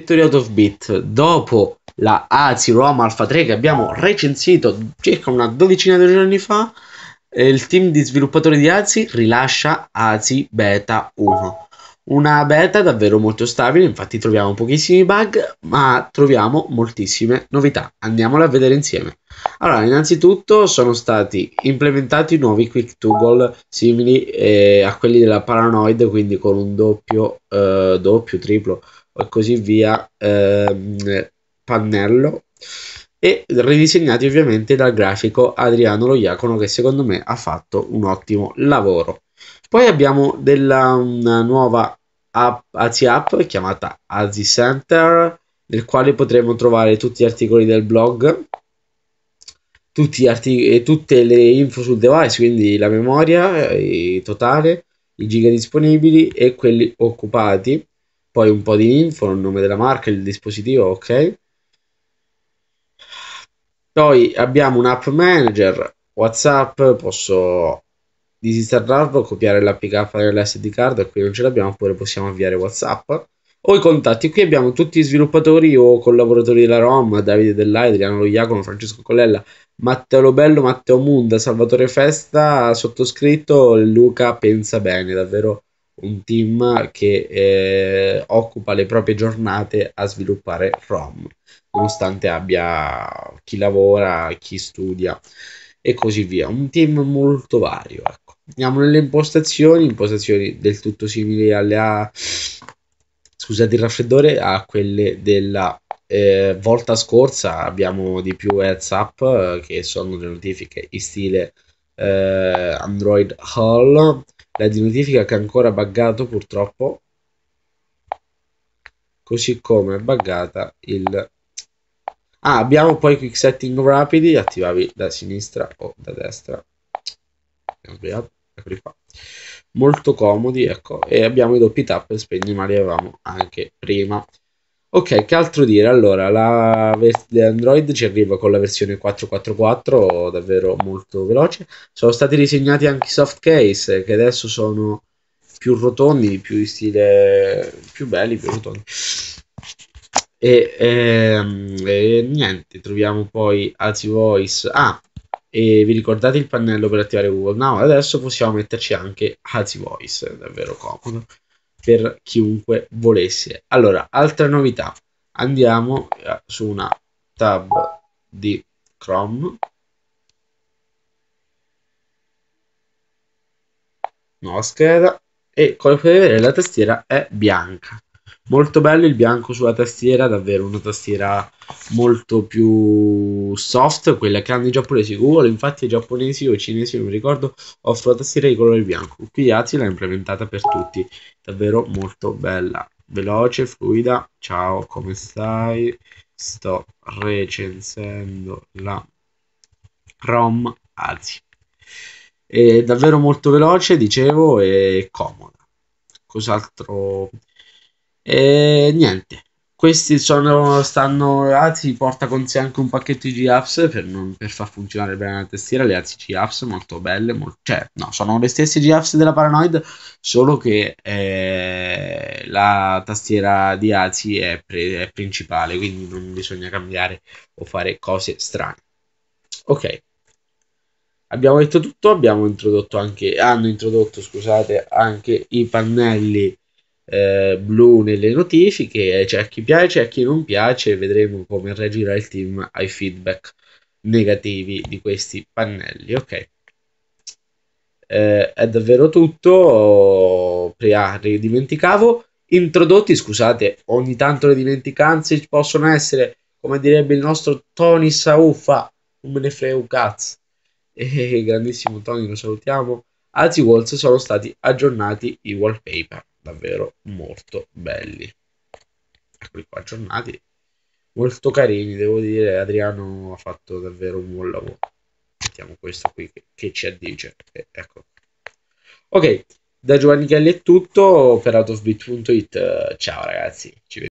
Victory Out of Beat dopo la Azi Roma Alpha 3 che abbiamo recensito circa una dodicina di giorni fa eh, il team di sviluppatori di Azi rilascia Azi Beta 1 una beta davvero molto stabile infatti troviamo pochissimi bug ma troviamo moltissime novità andiamola a vedere insieme allora innanzitutto sono stati implementati nuovi quick toggle simili eh, a quelli della Paranoid quindi con un doppio eh, doppio triplo e così via ehm, pannello e ridisegnati ovviamente dal grafico Adriano Loiacono che secondo me ha fatto un ottimo lavoro. Poi abbiamo della, una nuova app, Azi App chiamata Azi Center nel quale potremo trovare tutti gli articoli del blog tutti artic- tutte le info sul device, quindi la memoria eh, totale, i giga disponibili e quelli occupati poi un po' di info, il nome della marca, il dispositivo, ok. Poi abbiamo un app manager, WhatsApp, posso disinstallarlo, copiare l'APK dell'SD card, qui non ce l'abbiamo, oppure possiamo avviare WhatsApp. O i contatti, qui abbiamo tutti i sviluppatori o collaboratori della Rom, Davide Dellai, Adriano Iacono, Francesco Collella, Matteo Lobello, Matteo Munda, Salvatore Festa, sottoscritto Luca Pensa Bene, davvero un team che eh, occupa le proprie giornate a sviluppare ROM, nonostante abbia chi lavora, chi studia e così via. Un team molto vario. Ecco. Andiamo nelle impostazioni, impostazioni del tutto simili alle a... scusate il raffreddore, a quelle della eh, volta scorsa. Abbiamo di più heads up, eh, che sono le notifiche in stile eh, Android Hall, la di notifica che è ancora buggato purtroppo, così come è buggata il... Ah, abbiamo poi quick setting rapidi, attivavi da sinistra o da destra. Eccoli qua. Molto comodi, ecco, e abbiamo i doppi tap spegni, ma li avevamo anche prima. Ok, che altro dire? Allora, la, Android ci arriva con la versione 4.4.4, davvero molto veloce. Sono stati disegnati anche i soft case, che adesso sono più rotondi, più in stile... più belli, più rotondi. E, e, ehm, e niente, troviamo poi Alti Voice. Ah, e vi ricordate il pannello per attivare Google Now? Adesso possiamo metterci anche Alti Voice, davvero comodo per chiunque volesse. Allora, altra novità, andiamo eh, su una tab di Chrome. Nuova scheda e come potete vedere la tastiera è bianca molto bello il bianco sulla tastiera, davvero una tastiera molto più soft, quella che hanno i giapponesi Google, uh, infatti i giapponesi o i cinesi, non mi ricordo, offrono la tastiera di colore bianco. Qui Azi l'ha implementata per tutti, davvero molto bella, veloce, fluida. Ciao, come stai? Sto recensendo la ROM Azi. È davvero molto veloce, dicevo, e comoda. Cos'altro e niente, questi sono, stanno, Azi ah, porta con sé anche un pacchetto di GApps per, per far funzionare bene la tastiera, le Azi GApps molto belle, molto, cioè no, sono le stesse GApps della Paranoid, solo che eh, la tastiera di Azi è, pre, è principale, quindi non bisogna cambiare o fare cose strane. Ok, abbiamo detto tutto, abbiamo introdotto anche, hanno introdotto, scusate, anche i pannelli eh, blu nelle notifiche, eh, c'è a chi piace e a chi non piace, vedremo come reagirà il team ai feedback negativi di questi pannelli. Ok. Eh, è davvero tutto, Priari, dimenticavo, introdotti, scusate, ogni tanto le dimenticanze ci possono essere, come direbbe il nostro Tony Saufa, non me cazzo. E eh, grandissimo Tony, lo salutiamo. Azi Walls sono stati aggiornati i wallpaper davvero molto belli. Eccoli qua aggiornati, molto carini, devo dire, Adriano ha fatto davvero un buon lavoro. Mettiamo questo qui che, che ci addice, eh, ecco. Ok, da Giovanni Galli è tutto, per outofbeat.it, ciao ragazzi, ci vediamo.